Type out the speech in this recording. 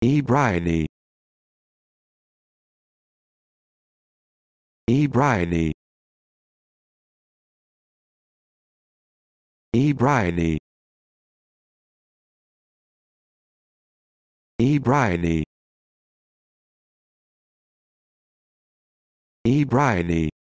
ebride E. ebride E. ebride